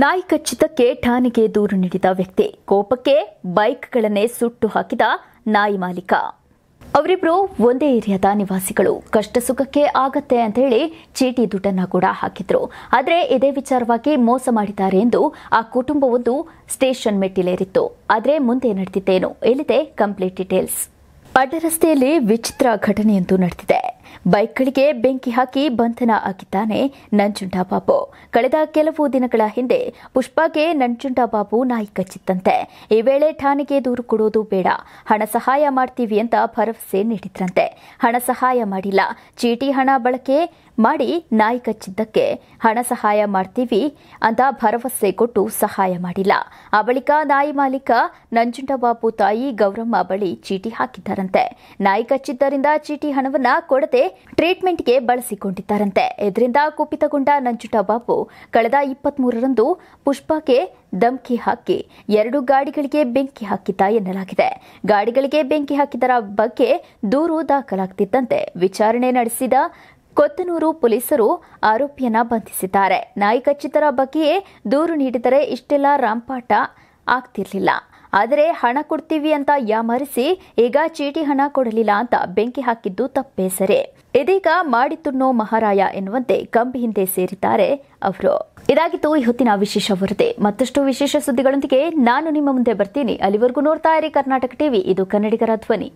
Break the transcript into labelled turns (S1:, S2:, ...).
S1: ನಾಯಿ ಕಚ್ಚಿದ್ದಕ್ಕೆ ಠಾಣೆಗೆ ದೂರು ನೀಡಿದ ವ್ಯಕ್ತಿ ಕೋಪಕ್ಕೆ ಬೈಕ್ಗಳನ್ನೇ ಸುಟ್ಟು ಹಾಕಿದ ನಾಯಿ ಮಾಲೀಕ ಅವರಿಬ್ರು ಒಂದೇ ಏರಿಯಾದ ನಿವಾಸಿಗಳು ಕಷ್ಟ ಸುಖಕ್ಕೆ ಆಗತ್ತೆ ಅಂತ ಹೇಳಿ ಚೀಟಿ ದುಡ್ಡನ್ನ ಕೂಡ ಹಾಕಿದ್ರು ಆದರೆ ಇದೇ ವಿಚಾರವಾಗಿ ಮೋಸ ಮಾಡಿದ್ದಾರೆ ಎಂದು ಆ ಕುಟುಂಬವೊಂದು ಸ್ಟೇಷನ್ ಮೆಟ್ಟಿಲೇರಿತ್ತು ಆದರೆ ಮುಂದೆ ನಡೆದಿದ್ದೇನು ಎಲ್ಲಿದೆ ಕಂಪ್ಲೀಟ್ ಡೀಟೇಲ್ಸ್ ಅಡ್ಡರಸ್ತೆಯಲ್ಲಿ ವಿಚಿತ್ರ ಘಟನೆಯೊಂದು ನಡೆದಿದೆ ಬೈಕ್ಗಳಿಗೆ ಬೆಂಕಿ ಹಾಕಿ ಬಂಧನ ಹಾಕಿದ್ದಾನೆ ನಂಜುಂಡ ಬಾಬು ಕಳೆದ ಕೆಲವು ದಿನಗಳ ಹಿಂದೆ ಪುಷ್ಪಾಗೆ ನಂಜುಂಡ ಬಾಬು ನಾಯಿ ಕಚ್ಚಿತ್ತಂತೆ ಈ ವೇಳೆ ಠಾಣೆಗೆ ದೂರು ಕೊಡೋದು ಬೇಡ ಹಣ ಸಹಾಯ ಮಾಡ್ತೀವಿ ಅಂತ ಭರವಸೆ ನೀಡಿದ್ರಂತೆ ಹಣ ಸಹಾಯ ಮಾಡಿಲ್ಲ ಚೀಟಿ ಹಣ ಬಳಕೆ ಮಾಡಿ ನಾಯಿ ಕಚ್ಚಿದ್ದಕ್ಕೆ ಹಣ ಸಹಾಯ ಮಾಡ್ತೀವಿ ಅಂತ ಭರವಸೆ ಕೊಟ್ಟು ಸಹಾಯ ಮಾಡಿಲ್ಲ ಆ ಬಳಿಕ ನಾಯಿ ಮಾಲೀಕ ನಂಜುಂಡಬಾಬು ತಾಯಿ ಗೌರಮ್ಮ ಬಳಿ ಚೀಟಿ ಹಾಕಿದ್ದಾರಂತೆ ನಾಯಿ ಕಚ್ಚಿದ್ದರಿಂದ ಚೀಟಿ ಹಣವನ್ನ ಕೊಡದೆ ಟ್ರೀಟ್ಮೆಂಟ್ಗೆ ಬಳಸಿಕೊಂಡಿದ್ದಾರಂತೆ ಇದರಿಂದ ಕುಪಿತಗೊಂಡ ನಂಜುಂಡಬಾಬು ಕಳೆದ ಇಪ್ಪತ್ಮೂರರಂದು ಪುಷ್ಪಾಕ್ಕೆ ಧಮಕಿ ಹಾಕಿ ಎರಡು ಗಾಡಿಗಳಿಗೆ ಬೆಂಕಿ ಹಾಕಿದ್ದ ಎನ್ನಲಾಗಿದೆ ಗಾಡಿಗಳಿಗೆ ಬೆಂಕಿ ಹಾಕಿದರ ಬಗ್ಗೆ ದೂರು ದಾಖಲಾಗ್ತಿದ್ದಂತೆ ವಿಚಾರಣೆ ನಡೆಸಿದ ಕೊತ್ತನೂರು ಪೊಲೀಸರು ಆರೋಪಿಯನ್ನ ಬಂಧಿಸಿದ್ದಾರೆ ನಾಯಿ ಕಚ್ಚಿತರ ಬಗ್ಗೆಯೇ ದೂರು ನೀಡಿದರೆ ಇಷ್ಟೆಲ್ಲ ರಾಂಪಾಟ ಆಗ್ತಿರ್ಲಿಲ್ಲ ಆದರೆ ಹಣ ಕೊಡ್ತೀವಿ ಅಂತ ಯಾಮರಿಸಿ ಈಗ ಚೀಟಿ ಹಣ ಕೊಡಲಿಲ್ಲ ಅಂತ ಬೆಂಕಿ ಹಾಕಿದ್ದು ತಪ್ಪೇ ಸರಿ ಇದೀಗ ಮಾಡಿತುಣ್ಣೋ ಮಹಾರಾಯ ಎನ್ನುವಂತೆ ಕಂಬಿ ಹಿಂದೆ ಸೇರಿದ್ದಾರೆ ಅವರು ಇದಾಗಿತ್ತು ಇವತ್ತಿನ ವಿಶೇಷ ವರದಿ ಮತ್ತಷ್ಟು ವಿಶೇಷ ಸುದ್ದಿಗಳೊಂದಿಗೆ ನಾನು ನಿಮ್ಮ ಮುಂದೆ ಬರ್ತೀನಿ ಅಲ್ಲಿವರೆಗೂ ನೋಡ್ತಾ ಇರಿ ಕರ್ನಾಟಕ ಟಿವಿ ಇದು ಕನ್ನಡಿಗರ ಧ್ವನಿ